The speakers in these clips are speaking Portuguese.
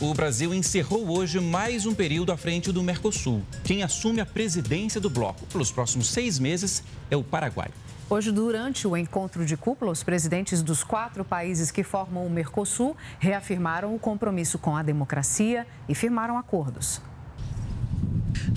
O Brasil encerrou hoje mais um período à frente do Mercosul. Quem assume a presidência do bloco pelos próximos seis meses é o Paraguai. Hoje, durante o encontro de cúpula, os presidentes dos quatro países que formam o Mercosul reafirmaram o compromisso com a democracia e firmaram acordos.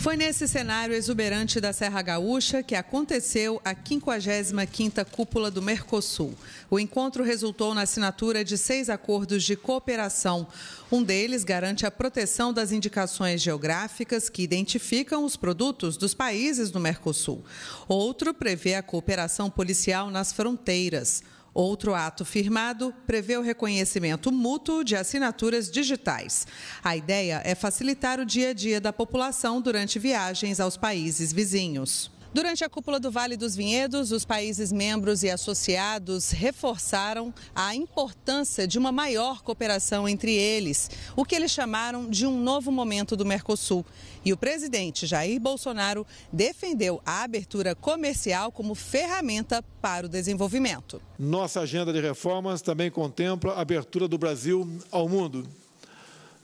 Foi nesse cenário exuberante da Serra Gaúcha que aconteceu a 55ª Cúpula do Mercosul. O encontro resultou na assinatura de seis acordos de cooperação. Um deles garante a proteção das indicações geográficas que identificam os produtos dos países do Mercosul. Outro prevê a cooperação policial nas fronteiras. Outro ato firmado prevê o reconhecimento mútuo de assinaturas digitais. A ideia é facilitar o dia a dia da população durante viagens aos países vizinhos. Durante a cúpula do Vale dos Vinhedos, os países membros e associados reforçaram a importância de uma maior cooperação entre eles, o que eles chamaram de um novo momento do Mercosul. E o presidente Jair Bolsonaro defendeu a abertura comercial como ferramenta para o desenvolvimento. Nossa agenda de reformas também contempla a abertura do Brasil ao mundo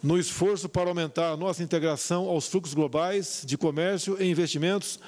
no esforço para aumentar a nossa integração aos fluxos globais de comércio e investimentos,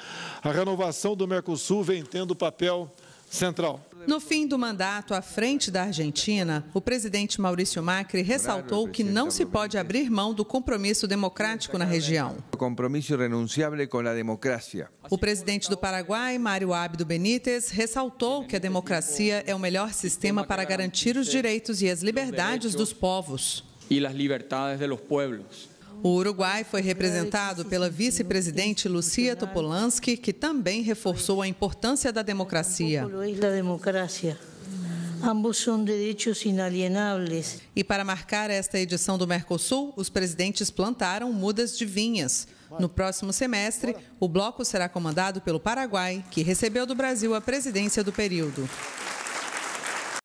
a renovação do Mercosul vem tendo papel central. No fim do mandato à frente da Argentina, o presidente Maurício Macri ressaltou que não se pode abrir mão do compromisso democrático na região. O compromisso irrenunciável com a democracia. O presidente do Paraguai, Mário Abdo Benítez, ressaltou que a democracia é o melhor sistema para garantir os direitos e as liberdades dos povos e as liberdades de los pueblos. O Uruguai foi representado pela vice-presidente Lucia Topolansky, que também reforçou a importância da democracia. Ambos são direitos inalienáveis. E para marcar esta edição do Mercosul, os presidentes plantaram mudas de vinhas. No próximo semestre, o bloco será comandado pelo Paraguai, que recebeu do Brasil a presidência do período.